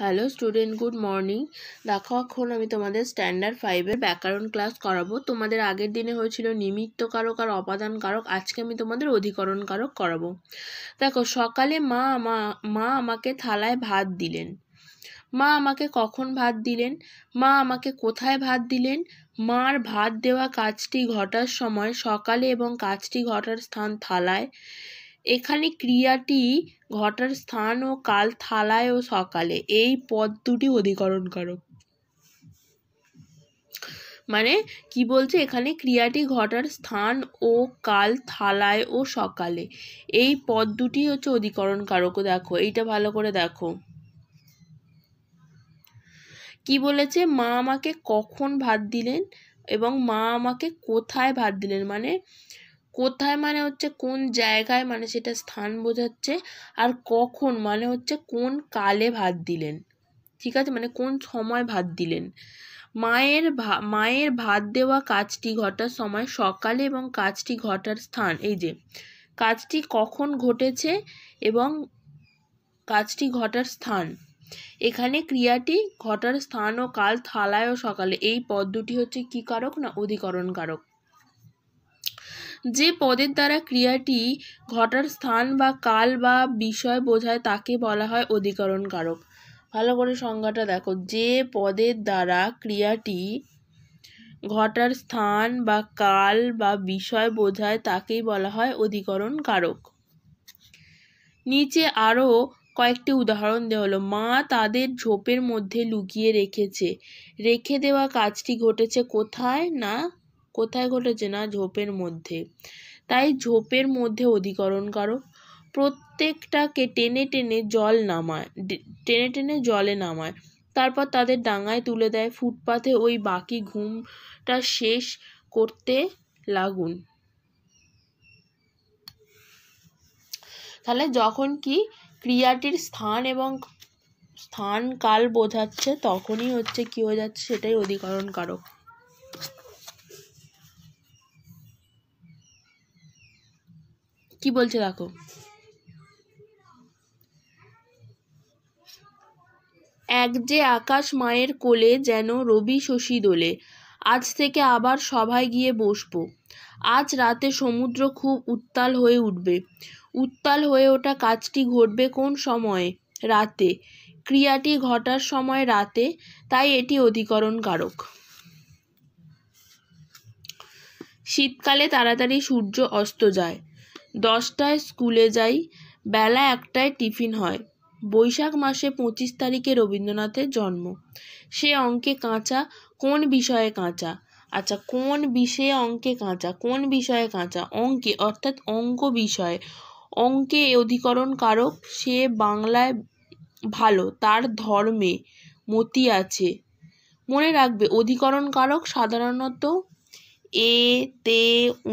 hello student good morning দেখো এখন আমি তোমাদের স্ট্যান্ডার্ড ফাইভের ব্যাকরণ ক্লাস করাবো তোমাদের আগের দিনে হয়েছিল নিমিত্ত কারক আর অপাদান কারক আজকে আমি তোমাদের অধিকরণ কারক করাবো দেখো সকালে মা মা আমাকে থালায় ভাত দিলেন মা আমাকে কখন ভাত দিলেন মা আমাকে কোথায় ভাত দিলেন মার ভাত দেওয়া কাজটি ঘটার সময় সকালে এবং কাজটি ঘটার স্থান থালায় এখানে ক্রিয়াটি ঘটার স্থান ও কাল থালায় ও সকালে এই পদ দুটি অধিকরণ করো মানে কি বলছে এখানে ক্রিয়াটি ঘটার স্থান ও কাল থালায় ও সকালে এই পদ দুটি হচ্ছে অধিকরণ কারক দেখো এইটা ভালো করে দেখো কি বলেছে মা আমাকে কখন ভাত দিলেন এবং মা আমাকে কোথায় ভাত দিলেন মানে কোথায় মানে হচ্ছে কোন জায়গায় মানে সেটা স্থান বোঝাচ্ছে আর কখন মানে হচ্ছে কোন কালে ভাত দিলেন ঠিক আছে মানে কোন সময় ভাত দিলেন মায়ের ভা মায়ের ভাত দেওয়া কাজটি ঘটার সময় সকালে এবং কাজটি ঘটার স্থান এই যে কাজটি কখন ঘটেছে এবং কাজটি ঘটার স্থান এখানে ক্রিয়াটি ঘটার স্থান ও কাল থালায় ও সকালে এই পদ দুটি হচ্ছে কি কারক না অধিকরণ কারক যে পদের দ্বারা ক্রিয়াটি ঘটার স্থান বা কাল বা বিষয় বোঝায় তাকে বলা হয় অধিকরণ কারক ভালো করে সংজ্ঞাটা দেখো যে পদের দ্বারা ক্রিয়াটি ঘটার স্থান বা কাল বা বিষয় বোঝায় তাকেই বলা হয় অধিকরণ কারক নিচে আরও কয়েকটি উদাহরণ দেওয়া হলো মা তাদের ঝোপের মধ্যে লুকিয়ে রেখেছে রেখে দেওয়া কাজটি ঘটেছে কোথায় না কোথায় ঘটেছে না ঝোপের মধ্যে তাই ঝোপের মধ্যে অধিকরণ করো প্রত্যেকটাকে টেনে টেনে জল নামায় টেনে টেনে জলে নামায় তারপর তাদের ডাঙায় তুলে দেয় ফুটপাথে ওই বাকি ঘুমটা শেষ করতে লাগুন তাহলে যখন কি ক্রিয়াটির স্থান এবং স্থান কাল বোঝাচ্ছে তখনই হচ্ছে কী হয়ে যাচ্ছে সেটাই অধিকরণ কারক কি বলছে দেখো এক যে আকাশ মায়ের কোলে যেন রবি শশী দোলে আজ থেকে আবার সভায় গিয়ে বসবো আজ রাতে সমুদ্র খুব উত্তাল হয়ে উঠবে উত্তাল হয়ে ওঠা কাজটি ঘটবে কোন সময়ে রাতে ক্রিয়াটি ঘটার সময় রাতে তাই এটি অধিকরণ কারক শীতকালে তাড়াতাড়ি সূর্য অস্ত যায় দশটায় স্কুলে যাই বেলা একটায় টিফিন হয় বৈশাখ মাসে পঁচিশ তারিখে রবীন্দ্রনাথের জন্ম সে অঙ্কে কাঁচা কোন বিষয়ে কাঁচা আচ্ছা কোন বিষয়ে অঙ্কে কাঁচা কোন বিষয়ে কাঁচা অঙ্কে অর্থাৎ অঙ্ক বিষয়ে অঙ্কে অধিকরণ কারক সে বাংলায় ভালো তার ধর্মে মতি আছে মনে রাখবে অধিকরণ কারক সাধারণত এ তে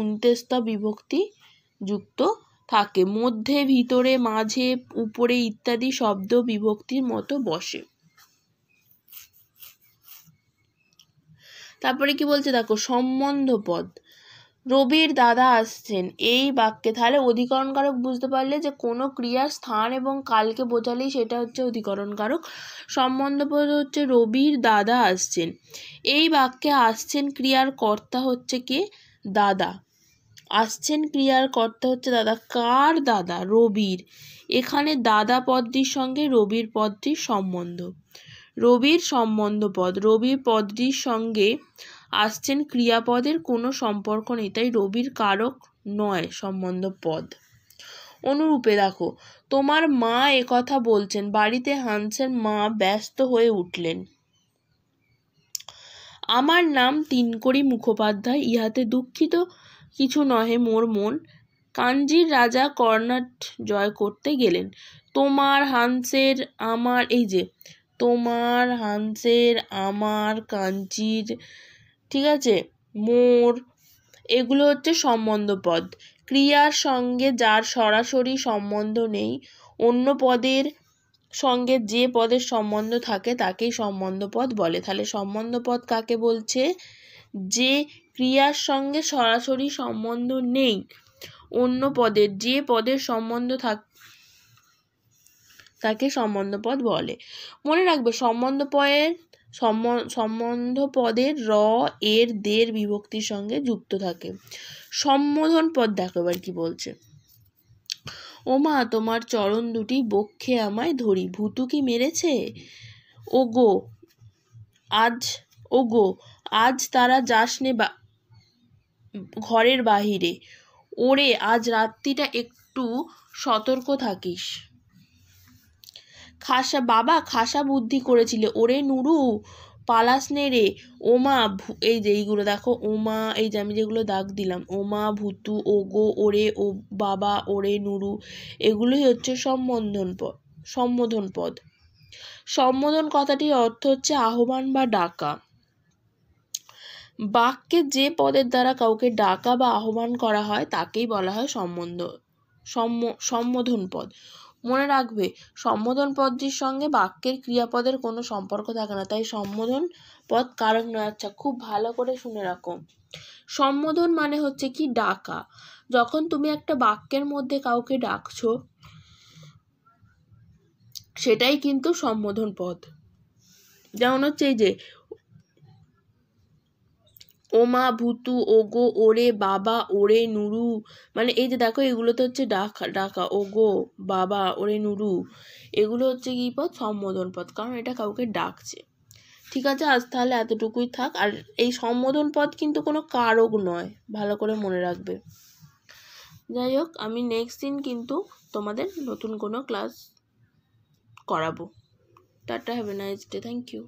উন্তেস্তা বিভক্তি যুক্ত থাকে মধ্যে ভিতরে মাঝে উপরে ইত্যাদি শব্দ বিভক্তির মতো বসে তারপরে কি বলছে দেখো সম্বন্ধ পদ রবির দাদা আসছেন এই বাক্যে তাহলে অধিকরণকারক বুঝতে পারলে যে কোনো ক্রিয়ার স্থান এবং কালকে বোঝালেই সেটা হচ্ছে অধিকরণকারক সম্বন্ধপদ হচ্ছে রবির দাদা আসছেন এই বাক্যে আসছেন ক্রিয়ার কর্তা হচ্ছে কে দাদা আসছেন ক্রিয়ার কর্তা হচ্ছে দাদা কার দাদা রবির এখানে দাদা পদটির সঙ্গে রবির পদটির সম্বন্ধ রবির সম্বন্ধ পদ রবির পদটির সঙ্গে আসছেন ক্রিয়াপদের কোনো সম্পর্ক নেই তাই রবির কারক নয় সম্বন্ধ পদ অনুরূপে দেখো তোমার মা কথা বলছেন বাড়িতে হানসের মা ব্যস্ত হয়ে উঠলেন আমার নাম তিনকড়ি মুখোপাধ্যায় ইহাতে দুঃখিত কিছু নহে মোর মন কাঞ্জির রাজা কর্ণাট জয় করতে গেলেন তোমার হানসের আমার এই যে তোমার হানসের আমার কাঞ্জির ঠিক আছে মোর এগুলো হচ্ছে সম্বন্ধ পদ ক্রিয়ার সঙ্গে যার সরাসরি সম্বন্ধ নেই অন্য পদের সঙ্গে যে পদের সম্বন্ধ থাকে তাকেই সম্বন্ধ পদ বলে তাহলে সম্বন্ধ পদ কাকে বলছে যে ক্রিয়ার সঙ্গে সরাসরি সম্বন্ধ নেই অন্য পদের যে পদের সম্বন্ধ থাক তাকে সম্বন্ধ পদ বলে মনে রাখবে সম্বন্ধ পদের সম্বন্ধ পদের র এর দের বিভক্তির সঙ্গে যুক্ত থাকে সম্বোধন পদ দেখো এবার কি বলছে ওমা তোমার চরণ দুটি বক্ষে আমায় ধরি ভুতু কি মেরেছে ওগো আজ ওগো আজ তারা যাসনে ঘরের বাহিরে ওরে আজ রাত্রিটা একটু সতর্ক থাকিস খাসা বাবা খাসা বুদ্ধি করেছিল ওরে নুরু পালাস নে রে ওমা এই যে এইগুলো দেখো ওমা এই যে আমি যেগুলো দাগ দিলাম ওমা ভুতু ওগো ওরে ও বাবা ওরে নুরু এগুলোই হচ্ছে সম্বোধন পদ সম্বোধন পদ সম্বোধন কথাটির অর্থ হচ্ছে আহ্বান বা ডাকা বাক্যে যে পদের দ্বারা কাউকে ডাকা বা আহ্বান করা হয় তাকেই বলা হয় সম্বন্ধ সম্বোধন পদ মনে রাখবে সম্বোধন পদটির সঙ্গে বাক্যের ক্রিয়াপদের কোনো সম্পর্ক থাকে না তাই সম্বোধন পদ কারক নয় আচ্ছা খুব ভালো করে শুনে রাখো সম্বোধন মানে হচ্ছে কি ডাকা যখন তুমি একটা বাক্যের মধ্যে কাউকে ডাকছো সেটাই কিন্তু সম্বোধন পদ যেমন হচ্ছে এই যে ওমা ভুতু ওগো ওরে বাবা ওরে নুরু মানে এই যে দেখো এগুলোতে হচ্ছে ডাকা ডাকা ওগো বাবা ওরে নুরু এগুলো হচ্ছে কি পথ সম্বোধন পথ কারণ এটা কাউকে ডাকছে ঠিক আছে আজ তাহলে এতটুকুই থাক আর এই সম্বোধন পথ কিন্তু কোনো কারক নয় ভালো করে মনে রাখবে যাই হোক আমি নেক্সট দিন কিন্তু তোমাদের নতুন কোনো ক্লাস করাবো ta ta have a nice day thank you